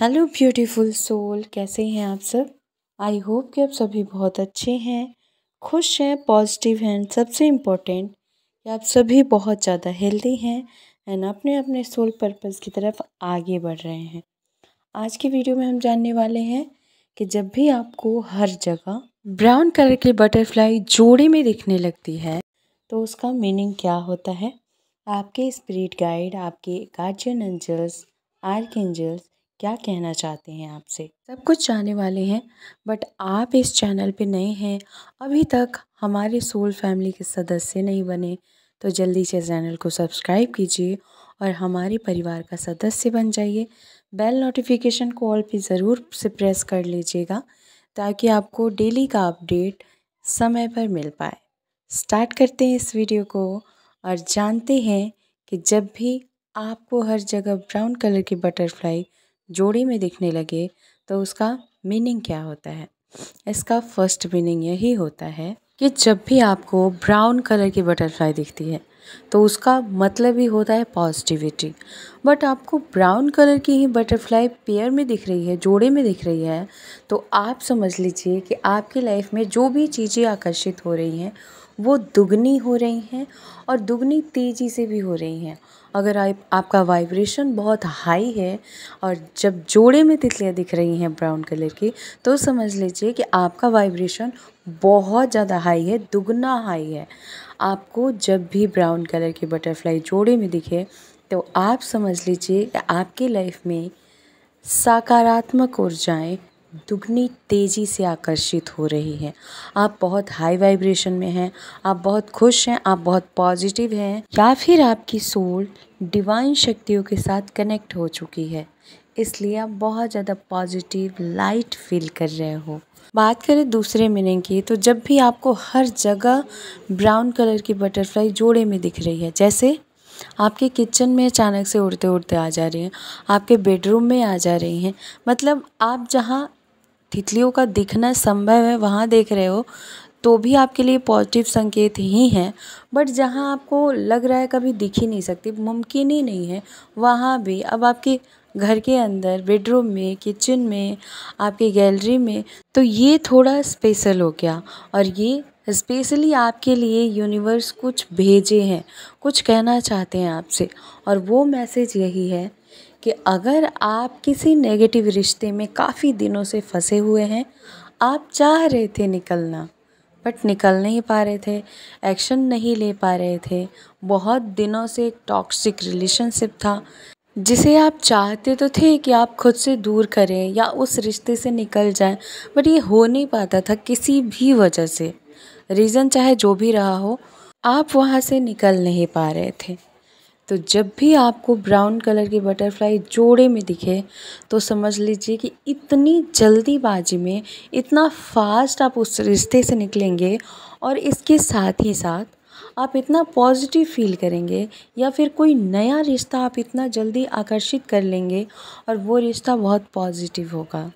Hello beautiful soul कैसे हैं आप सब आई होप कि आप सभी बहुत अच्छे हैं खुश हैं पॉजिटिव हैं सबसे इम्पोर्टेंट कि आप सभी बहुत ज़्यादा हेल्दी हैं एंड अपने अपने सोल पर्पस की तरफ आगे बढ़ रहे हैं आज की वीडियो में हम जानने वाले हैं कि जब भी आपको हर जगह ब्राउन कलर की बटरफ्लाई जोड़े में दिखने लगती है तो उसका मीनिंग क्या होता है आपके स्पिरिट गाइड आपके गार्जियन एंजल्स आर्क एंजल्स क्या कहना चाहते हैं आपसे सब कुछ चाहने वाले हैं बट आप इस चैनल पे नए हैं अभी तक हमारे सोल फैमिली के सदस्य नहीं बने तो जल्दी से चैनल को सब्सक्राइब कीजिए और हमारे परिवार का सदस्य बन जाइए बेल नोटिफिकेशन को ऑल पे ज़रूर से प्रेस कर लीजिएगा ताकि आपको डेली का अपडेट समय पर मिल पाए स्टार्ट करते हैं इस वीडियो को और जानते हैं कि जब भी आपको हर जगह ब्राउन कलर की बटरफ्लाई जोड़ी में दिखने लगे तो उसका मीनिंग क्या होता है इसका फर्स्ट मीनिंग यही होता है कि जब भी आपको ब्राउन कलर की बटरफ्लाई दिखती है तो उसका मतलब ही होता है पॉजिटिविटी बट आपको ब्राउन कलर की ही बटरफ्लाई पेयर में दिख रही है जोड़े में दिख रही है तो आप समझ लीजिए कि आपकी लाइफ में जो भी चीज़ें आकर्षित हो रही हैं वो दुगनी हो रही हैं और दुगनी तेज़ी से भी हो रही हैं अगर आप आपका वाइब्रेशन बहुत हाई है और जब जोड़े में तितलियाँ दिख रही हैं ब्राउन कलर की तो समझ लीजिए कि आपका वाइब्रेशन बहुत ज़्यादा हाई है दुगना हाई है आपको जब भी ब्राउन कलर की बटरफ्लाई जोड़े में दिखे तो आप समझ लीजिए आपकी लाइफ में सकारात्मक ऊर्जाएं दुगनी तेज़ी से आकर्षित हो रही है आप बहुत हाई वाइब्रेशन में हैं आप बहुत खुश हैं आप बहुत पॉजिटिव हैं या फिर आपकी सोल डिवाइन शक्तियों के साथ कनेक्ट हो चुकी है इसलिए आप बहुत ज़्यादा पॉजिटिव लाइट फील कर रहे हो बात करें दूसरे मीनिंग की तो जब भी आपको हर जगह ब्राउन कलर की बटरफ्लाई जोड़े में दिख रही है जैसे आपके किचन में अचानक से उड़ते उड़ते आ जा रही हैं आपके बेडरूम में आ जा रही हैं मतलब आप जहाँ तितलियों का दिखना संभव है वहाँ देख रहे हो तो भी आपके लिए पॉजिटिव संकेत ही हैं बट जहाँ आपको लग रहा है कभी दिख ही नहीं सकती मुमकिन ही नहीं है वहाँ भी अब आपके घर के अंदर बेडरूम में किचन में आपके गैलरी में तो ये थोड़ा स्पेशल हो गया और ये स्पेशली आपके लिए यूनिवर्स कुछ भेजे हैं कुछ कहना चाहते हैं आपसे और वो मैसेज यही है कि अगर आप किसी नेगेटिव रिश्ते में काफ़ी दिनों से फंसे हुए हैं आप चाह रहे थे निकलना बट निकल नहीं पा रहे थे एक्शन नहीं ले पा रहे थे बहुत दिनों से एक टॉक्सिक रिलेशनशिप था जिसे आप चाहते तो थे कि आप खुद से दूर करें या उस रिश्ते से निकल जाएं बट ये हो नहीं पाता था किसी भी वजह से रीज़न चाहे जो भी रहा हो आप वहाँ से निकल नहीं पा रहे थे तो जब भी आपको ब्राउन कलर की बटरफ्लाई जोड़े में दिखे तो समझ लीजिए कि इतनी जल्दीबाजी में इतना फास्ट आप उस रिश्ते से निकलेंगे और इसके साथ ही साथ आप इतना पॉजिटिव फील करेंगे या फिर कोई नया रिश्ता आप इतना जल्दी आकर्षित कर लेंगे और वो रिश्ता बहुत पॉजिटिव होगा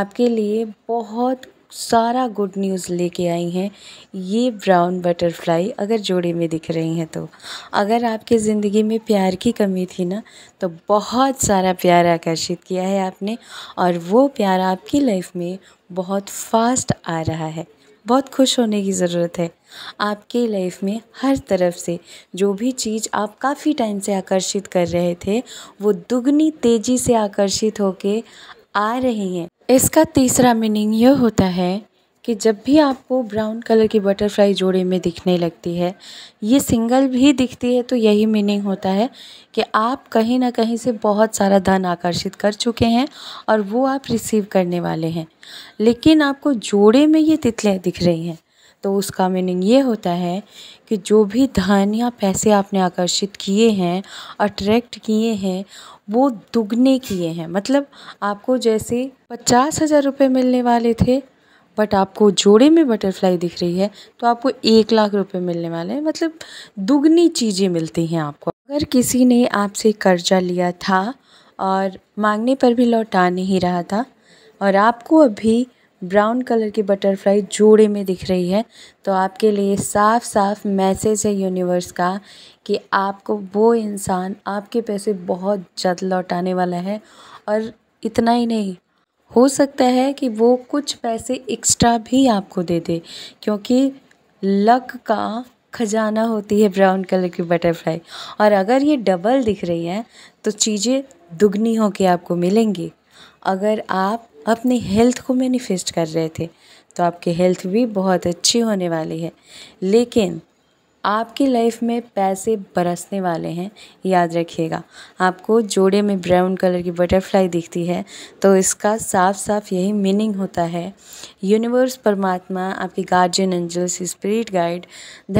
आपके लिए बहुत सारा गुड न्यूज़ लेके आई हैं ये ब्राउन बटरफ्लाई अगर जोड़े में दिख रही हैं तो अगर आपके ज़िंदगी में प्यार की कमी थी ना तो बहुत सारा प्यार आकर्षित किया है आपने और वो प्यार आपकी लाइफ में बहुत फास्ट आ रहा है बहुत खुश होने की ज़रूरत है आपके लाइफ में हर तरफ से जो भी चीज़ आप काफ़ी टाइम से आकर्षित कर रहे थे वो दुगनी तेज़ी से आकर्षित होके आ रही हैं इसका तीसरा मीनिंग यह होता है कि जब भी आपको ब्राउन कलर की बटरफ्लाई जोड़े में दिखने लगती है ये सिंगल भी दिखती है तो यही मीनिंग होता है कि आप कहीं ना कहीं से बहुत सारा धन आकर्षित कर चुके हैं और वो आप रिसीव करने वाले हैं लेकिन आपको जोड़े में ये तितलियाँ दिख रही हैं तो उसका मीनिंग ये होता है कि जो भी धन या पैसे आपने आकर्षित किए हैं अट्रैक्ट किए हैं वो दुगने किए हैं मतलब आपको जैसे पचास हज़ार रुपये मिलने वाले थे बट आपको जोड़े में बटरफ्लाई दिख रही है तो आपको एक लाख रुपए मिलने वाले हैं मतलब दुगनी चीज़ें मिलती हैं आपको अगर किसी ने आपसे कर्जा लिया था और मांगने पर भी लौटा नहीं रहा था और आपको अभी ब्राउन कलर की बटरफ्लाई जोड़े में दिख रही है तो आपके लिए साफ साफ मैसेज है यूनिवर्स का कि आपको वो इंसान आपके पैसे बहुत जल्द लौटाने वाला है और इतना ही नहीं हो सकता है कि वो कुछ पैसे एक्स्ट्रा भी आपको दे दे क्योंकि लक का खजाना होती है ब्राउन कलर की बटरफ्लाई और अगर ये डबल दिख रही है तो चीज़ें दुगनी होकर आपको मिलेंगी अगर आप अपनी हेल्थ को मैनिफेस्ट कर रहे थे तो आपकी हेल्थ भी बहुत अच्छी होने वाली है लेकिन आपकी लाइफ में पैसे बरसने वाले हैं याद रखिएगा आपको जोड़े में ब्राउन कलर की बटरफ्लाई दिखती है तो इसका साफ साफ यही मीनिंग होता है यूनिवर्स परमात्मा आपके गार्जियन एंजल्स स्पिरिट गाइड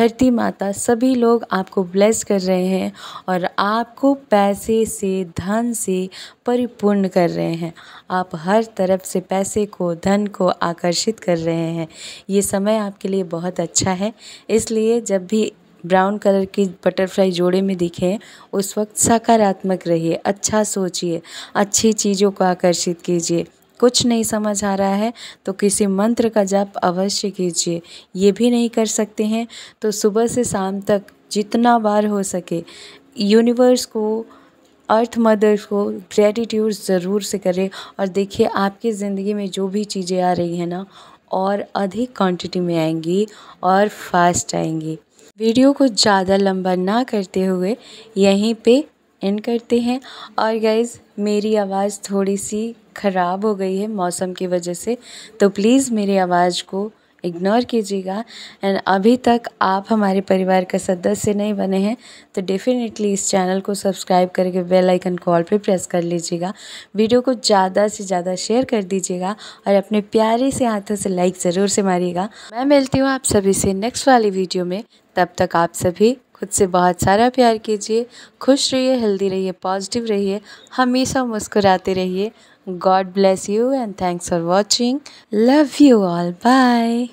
धरती माता सभी लोग आपको ब्लेस कर रहे हैं और आपको पैसे से धन से परिपूर्ण कर रहे हैं आप हर तरफ से पैसे को धन को आकर्षित कर रहे हैं ये समय आपके लिए बहुत अच्छा है इसलिए जब भी ब्राउन कलर की बटरफ्लाई जोड़े में दिखें उस वक्त सकारात्मक रहिए अच्छा सोचिए अच्छी चीज़ों को आकर्षित कीजिए कुछ नहीं समझ आ रहा है तो किसी मंत्र का जाप अवश्य कीजिए ये भी नहीं कर सकते हैं तो सुबह से शाम तक जितना बार हो सके यूनिवर्स को अर्थ मदर को ग्रेटिट्यूड ज़रूर से करें और देखिए आपकी ज़िंदगी में जो भी चीज़ें आ रही हैं ना और अधिक क्वांटिटी में आएंगी और फास्ट आएंगी वीडियो को ज़्यादा लंबा ना करते हुए यहीं पे एंड करते हैं और गाइज़ मेरी आवाज़ थोड़ी सी ख़राब हो गई है मौसम की वजह से तो प्लीज़ मेरी आवाज़ को इग्नोर कीजिएगा एंड अभी तक आप हमारे परिवार का सदस्य नहीं बने हैं तो डेफिनेटली इस चैनल को सब्सक्राइब करके बेल आइकन कॉल पे प्रेस कर लीजिएगा वीडियो को ज़्यादा से ज़्यादा शेयर कर दीजिएगा और अपने प्यारे से हाथों से लाइक ज़रूर से मारिएगा मैं मिलती हूँ आप सभी से नेक्स्ट वाली वीडियो में तब तक आप सभी खुद से बहुत सारा प्यार कीजिए खुश रहिए हेल्दी रहिए पॉजिटिव रहिए हमेशा मुस्कुराते रहिए God bless you and thanks for watching. Love you all. Bye.